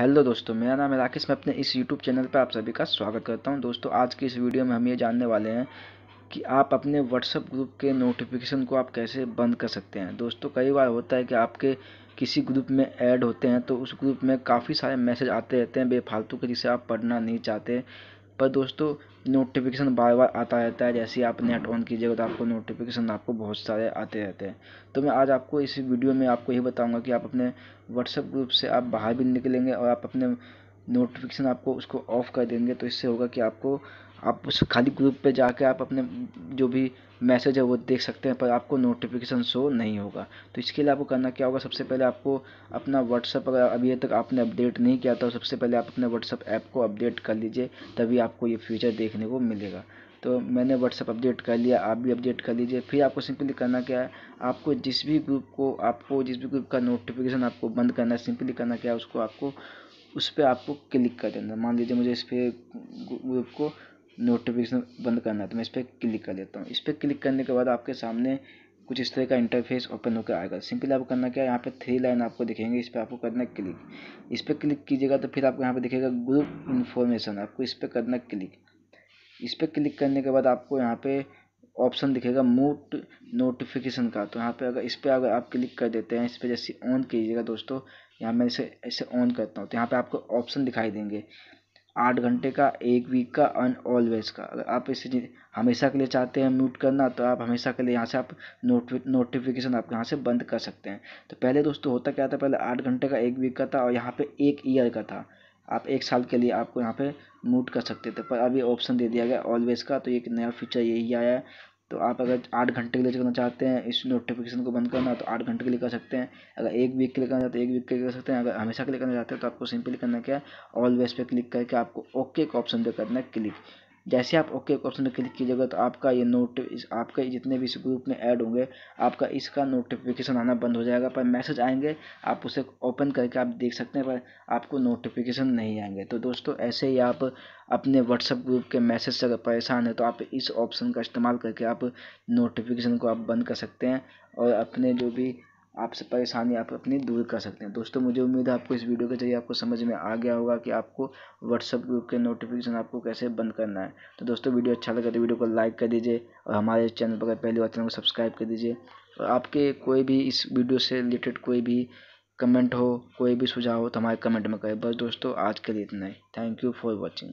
hello दोस्तों मेरा नाम है राकेश मैं अपने इस यूट्यूब चैनल पर आप सभी का स्वागत करता हूं दोस्तों आज की इस वीडियो में हम ये जानने वाले हैं कि आप अपने व्हाट्सअप ग्रुप के नोटिफिकेशन को आप कैसे बंद कर सकते हैं दोस्तों कई बार होता है कि आपके किसी ग्रुप में ऐड होते हैं तो उस ग्रुप में काफ़ी सारे मैसेज आते रहते हैं बेफालतू के जिसे आप पढ़ना नहीं चाहते पर दोस्तों नोटिफिकेशन बार बार आता रहता है जैसे ही आप नेट ऑन कीजिएगा तो आपको नोटिफिकेशन आपको बहुत सारे आते रहते हैं तो मैं आज आपको इसी वीडियो में आपको यही बताऊँगा कि आप अपने व्हाट्सएप ग्रुप से आप बाहर भी निकलेंगे और आप अपने नोटिफिकेशन आपको उसको ऑफ़ कर देंगे तो इससे होगा कि आपको आप उस खाली ग्रुप पे जाके आप अपने जो भी मैसेज है वो देख सकते हैं पर आपको नोटिफिकेशन शो नहीं होगा तो इसके लिए आपको करना क्या होगा सबसे पहले आपको अपना व्हाट्सअप अगर अभी तक आपने अपडेट नहीं किया था तो सबसे पहले आप अपने व्हाट्सअप ऐप को अपडेट कर लीजिए तभी आपको ये फ्यूचर देखने को मिलेगा तो मैंने व्हाट्सअप अपडेट कर लिया आप भी अपडेट कर लीजिए फिर आपको सिंपली करना क्या है आपको जिस भी ग्रुप को आपको जिस भी ग्रुप का नोटिफिकेशन आपको बंद करना है सिंपली करना क्या है उसको आपको उस पर आपको क्लिक कर देना मान लीजिए मुझे इस पर ग्रुप को नोटिफिकेशन बंद करना है तो मैं इस पर क्लिक कर लेता हूँ इस पर क्लिक करने के बाद आपके सामने कुछ इस तरह का इंटरफेस ओपन होकर आएगा सिंपली आपको करना क्या है यहाँ पे थ्री लाइन आपको दिखेंगे इस पर आपको करना क्लिक इस पर क्लिक कीजिएगा तो फिर आपको यहाँ पे दिखेगा ग्रुप इन्फॉर्मेशन आपको इस पर करना क्लिक इस पर क्लिक करने के बाद आपको यहाँ पे ऑप्शन दिखेगा मूट नोटिफिकेशन का तो यहाँ पे अगर इस पर अगर आप क्लिक कर देते हैं इस पर जैसे ऑन कीजिएगा दोस्तों यहाँ मैं इसे ऐसे ऑन करता हूँ तो यहाँ पर आपको ऑप्शन दिखाई देंगे आठ घंटे का एक वीक का एंड ऑलवेज का अगर आप इसे हमेशा के लिए चाहते हैं म्यूट करना तो आप हमेशा के लिए यहाँ से आप नोटिफिकेशन आप यहाँ से बंद कर सकते हैं तो पहले दोस्तों होता क्या था पहले आठ घंटे का एक वीक का था और यहाँ पे एक ईयर का था आप एक साल के लिए आपको यहाँ पे म्यूट कर सकते थे पर अभी ऑप्शन दे दिया गया ऑलवेज का तो एक नया फीचर यही आया है तो आप अगर आठ घंटे के लिए करना चाहते हैं इस नोटिफिकेशन को बंद करना तो आठ घंटे के लिए कर सकते हैं अगर एक वीक के लिए करना चाहते हैं एक वीक के लिए कर सकते हैं अगर हमेशा के लिए करना चाहते हैं तो आपको सिंपली करना क्या है ऑलवेज पे क्लिक करके आपको ओके का ऑप्शन पे करना है क्लिक जैसे आप ओके के ऑप्शन पर क्लिक कीजिएगा तो आपका ये नोट आपके जितने भी इस ग्रुप में ऐड होंगे आपका इसका नोटिफिकेशन आना बंद हो जाएगा पर मैसेज आएंगे आप उसे ओपन करके आप देख सकते हैं पर आपको नोटिफिकेशन नहीं आएंगे तो दोस्तों ऐसे ही आप अपने व्हाट्सअप ग्रुप के मैसेज से अगर परेशान है तो आप इस ऑप्शन का इस्तेमाल करके आप नोटिफिकेशन को आप बंद कर सकते हैं और अपने जो भी आपसे परेशानी आप अपनी दूर कर सकते हैं दोस्तों मुझे उम्मीद है आपको इस वीडियो के जरिए आपको समझ में आ गया होगा कि आपको व्हाट्सअप ग्रुप के नोटिफिकेशन आपको कैसे बंद करना है तो दोस्तों वीडियो अच्छा लगा तो वीडियो को लाइक कर दीजिए और हमारे चैनल पर पहली बार चैनल को सब्सक्राइब कर दीजिए और आपके कोई भी इस वीडियो से रिलेटेड कोई भी कमेंट हो कोई भी सुझाव हो तो हमारे कमेंट में करें बस दोस्तों आज के लिए इतना ही थैंक यू फॉर वॉचिंग